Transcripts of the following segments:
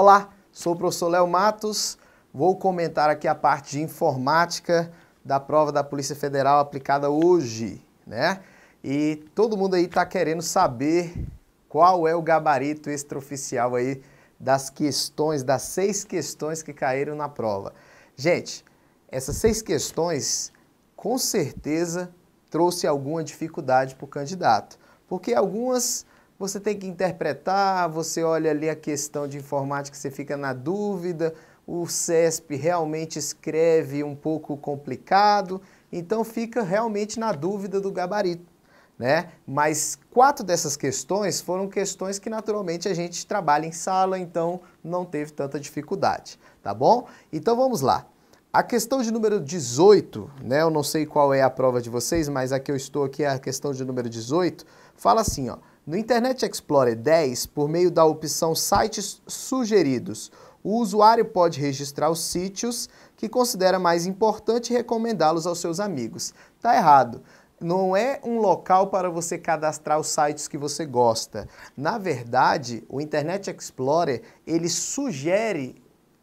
Olá, sou o professor Léo Matos, vou comentar aqui a parte de informática da prova da Polícia Federal aplicada hoje, né? E todo mundo aí está querendo saber qual é o gabarito extraoficial aí das questões, das seis questões que caíram na prova. Gente, essas seis questões com certeza trouxe alguma dificuldade para o candidato, porque algumas você tem que interpretar, você olha ali a questão de informática, você fica na dúvida, o CESP realmente escreve um pouco complicado, então fica realmente na dúvida do gabarito. Né? Mas quatro dessas questões foram questões que naturalmente a gente trabalha em sala, então não teve tanta dificuldade, tá bom? Então vamos lá. A questão de número 18, né? Eu não sei qual é a prova de vocês, mas a que eu estou aqui é a questão de número 18. Fala assim, ó. No Internet Explorer 10, por meio da opção Sites Sugeridos, o usuário pode registrar os sítios que considera mais importante e recomendá-los aos seus amigos. Tá errado. Não é um local para você cadastrar os sites que você gosta. Na verdade, o Internet Explorer, ele sugere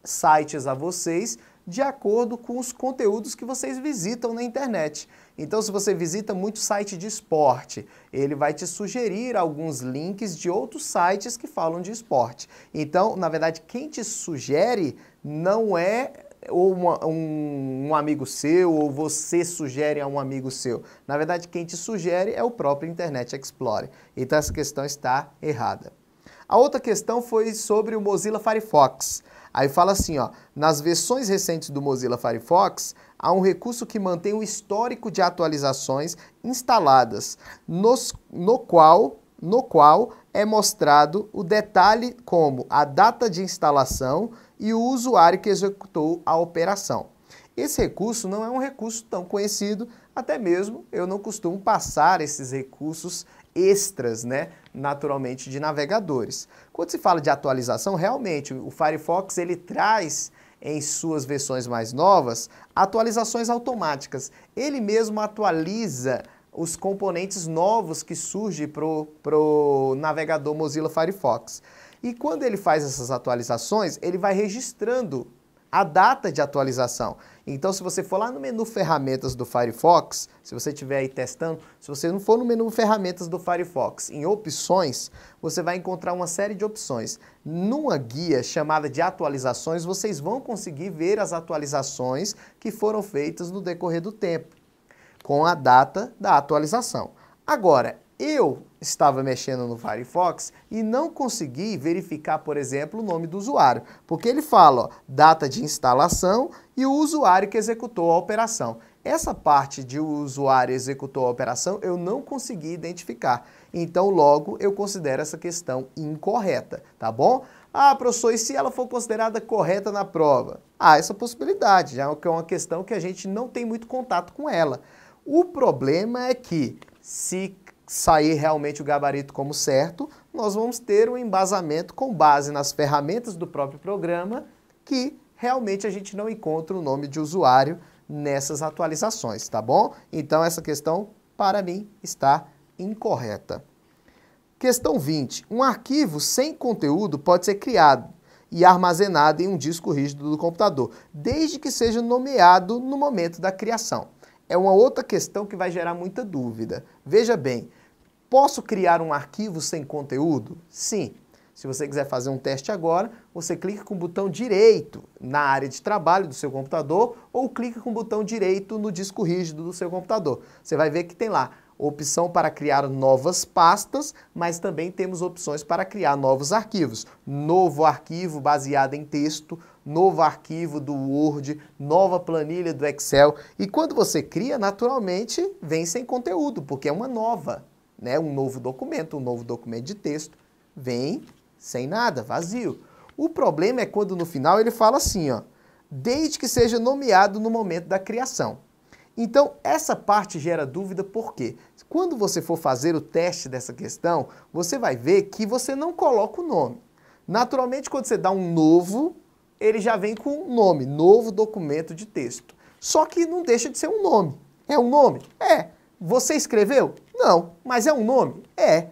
sites a vocês de acordo com os conteúdos que vocês visitam na internet. Então, se você visita muito site de esporte, ele vai te sugerir alguns links de outros sites que falam de esporte. Então, na verdade, quem te sugere não é ou uma, um, um, amigo seu, ou você sugere a um amigo seu. Na verdade, quem te sugere é o próprio Internet Explorer. Então, essa questão está errada. A outra questão foi sobre o Mozilla Firefox. Aí fala assim, ó, nas versões recentes do Mozilla Firefox, há um recurso que mantém o histórico de atualizações instaladas, nos, no qual no qual é mostrado o detalhe como a data de instalação e o usuário que executou a operação. Esse recurso não é um recurso tão conhecido, até mesmo eu não costumo passar esses recursos extras, né, naturalmente de navegadores. Quando se fala de atualização, realmente o Firefox ele traz em suas versões mais novas atualizações automáticas. Ele mesmo atualiza os componentes novos que surgem para o navegador Mozilla Firefox. E quando ele faz essas atualizações, ele vai registrando a data de atualização. Então, se você for lá no menu ferramentas do Firefox, se você estiver aí testando, se você não for no menu ferramentas do Firefox, em opções, você vai encontrar uma série de opções. Numa guia chamada de atualizações, vocês vão conseguir ver as atualizações que foram feitas no decorrer do tempo, com a data da atualização. Agora, eu estava mexendo no Firefox e não consegui verificar, por exemplo, o nome do usuário, porque ele fala ó, data de instalação e o usuário que executou a operação. Essa parte de o usuário executou a operação eu não consegui identificar. Então, logo, eu considero essa questão incorreta, tá bom? Ah, professor, e se ela for considerada correta na prova? Há ah, essa possibilidade, já que é uma questão que a gente não tem muito contato com ela. O problema é que se sair realmente o gabarito como certo, nós vamos ter um embasamento com base nas ferramentas do próprio programa que realmente a gente não encontra o nome de usuário nessas atualizações, tá bom? Então essa questão, para mim, está incorreta. Questão 20. Um arquivo sem conteúdo pode ser criado e armazenado em um disco rígido do computador, desde que seja nomeado no momento da criação. É uma outra questão que vai gerar muita dúvida. Veja bem, Posso criar um arquivo sem conteúdo? Sim. Se você quiser fazer um teste agora, você clica com o botão direito na área de trabalho do seu computador ou clica com o botão direito no disco rígido do seu computador. Você vai ver que tem lá opção para criar novas pastas, mas também temos opções para criar novos arquivos. Novo arquivo baseado em texto, novo arquivo do Word, nova planilha do Excel. E quando você cria, naturalmente, vem sem conteúdo, porque é uma nova né, um novo documento, um novo documento de texto, vem sem nada, vazio. O problema é quando no final ele fala assim, ó, desde que seja nomeado no momento da criação. Então, essa parte gera dúvida porque quando você for fazer o teste dessa questão, você vai ver que você não coloca o nome. Naturalmente, quando você dá um novo, ele já vem com um nome, novo documento de texto. Só que não deixa de ser um nome. É um nome? É. Você escreveu? Não, mas é um nome? É.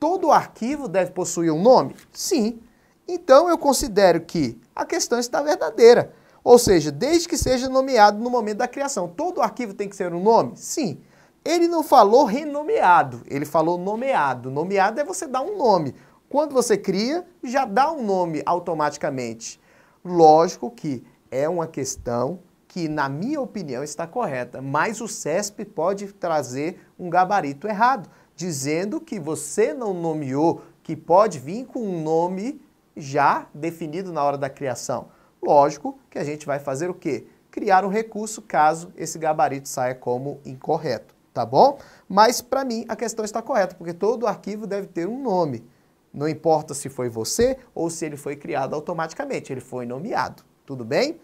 Todo arquivo deve possuir um nome? Sim. Então eu considero que a questão está verdadeira. Ou seja, desde que seja nomeado no momento da criação. Todo arquivo tem que ser um nome? Sim. Ele não falou renomeado, ele falou nomeado. Nomeado é você dar um nome. Quando você cria, já dá um nome automaticamente. Lógico que é uma questão que, na minha opinião, está correta, mas o CESP pode trazer um gabarito errado, dizendo que você não nomeou, que pode vir com um nome já definido na hora da criação. Lógico que a gente vai fazer o quê? Criar um recurso caso esse gabarito saia como incorreto, tá bom? Mas para mim a questão está correta, porque todo arquivo deve ter um nome. Não importa se foi você ou se ele foi criado automaticamente, ele foi nomeado, tudo bem?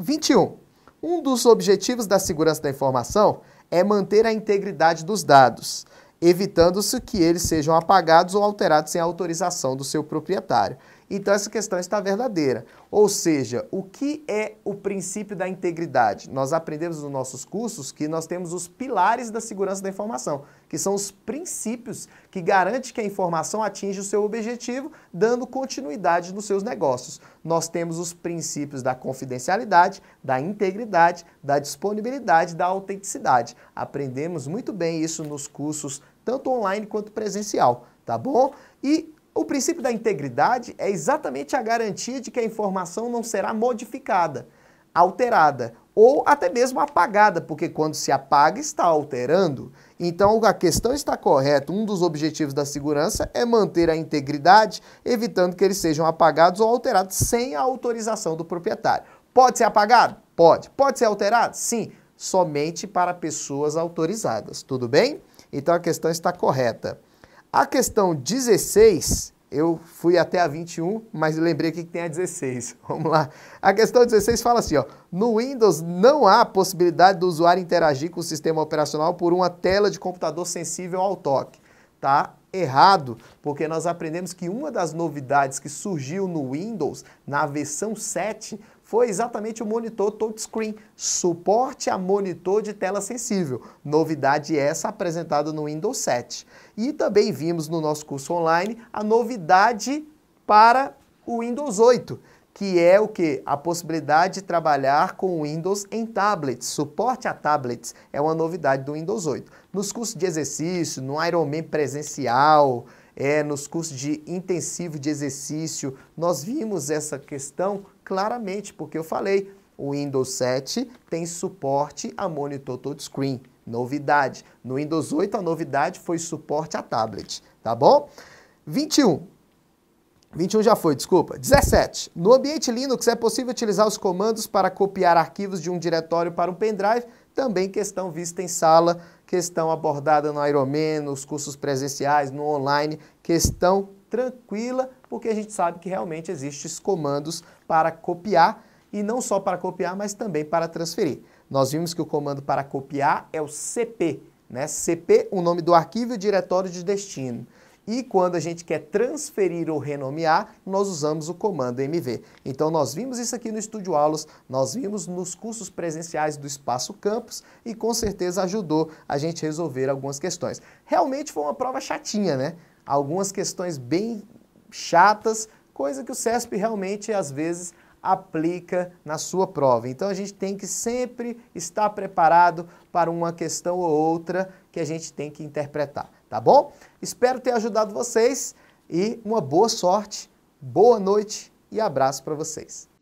21. Um dos objetivos da segurança da informação é manter a integridade dos dados, evitando-se que eles sejam apagados ou alterados sem autorização do seu proprietário. Então essa questão está verdadeira. Ou seja, o que é o princípio da integridade? Nós aprendemos nos nossos cursos que nós temos os pilares da segurança da informação, que são os princípios que garantem que a informação atinja o seu objetivo, dando continuidade nos seus negócios. Nós temos os princípios da confidencialidade, da integridade, da disponibilidade, da autenticidade. Aprendemos muito bem isso nos cursos tanto online quanto presencial, tá bom? E o princípio da integridade é exatamente a garantia de que a informação não será modificada, alterada ou até mesmo apagada, porque quando se apaga está alterando. Então a questão está correta. Um dos objetivos da segurança é manter a integridade, evitando que eles sejam apagados ou alterados sem a autorização do proprietário. Pode ser apagado? Pode. Pode ser alterado? Sim, somente para pessoas autorizadas. Tudo bem? Então a questão está correta. A questão 16, eu fui até a 21, mas lembrei que tem a 16. Vamos lá. A questão 16 fala assim, ó, no Windows não há possibilidade do usuário interagir com o sistema operacional por uma tela de computador sensível ao toque, tá? errado, porque nós aprendemos que uma das novidades que surgiu no Windows, na versão 7, foi exatamente o monitor touchscreen, suporte a monitor de tela sensível. Novidade essa apresentada no Windows 7. E também vimos no nosso curso online a novidade para o Windows 8, que é o que? A possibilidade de trabalhar com o Windows em tablets, suporte a tablets, é uma novidade do Windows 8 nos cursos de exercício, no Ironman presencial, é, nos cursos de intensivo de exercício, nós vimos essa questão claramente, porque eu falei, o Windows 7 tem suporte a monitor touchscreen, novidade. No Windows 8 a novidade foi suporte a tablet, tá bom? 21. 21 já foi, desculpa. 17. No ambiente Linux é possível utilizar os comandos para copiar arquivos de um diretório para um pendrive também questão vista em sala, questão abordada no Ironman, nos cursos presenciais, no online, questão tranquila, porque a gente sabe que realmente existem comandos para copiar e não só para copiar, mas também para transferir. Nós vimos que o comando para copiar é o CP, né? CP, o nome do arquivo e diretório de destino. E quando a gente quer transferir ou renomear, nós usamos o comando MV. Então nós vimos isso aqui no Estúdio Aulas, nós vimos nos cursos presenciais do Espaço Campus e com certeza ajudou a gente resolver algumas questões. Realmente foi uma prova chatinha, né? Algumas questões bem chatas, coisa que o CESP realmente às vezes aplica na sua prova. Então a gente tem que sempre estar preparado para uma questão ou outra que a gente tem que interpretar tá bom? Espero ter ajudado vocês e uma boa sorte, boa noite e abraço para vocês.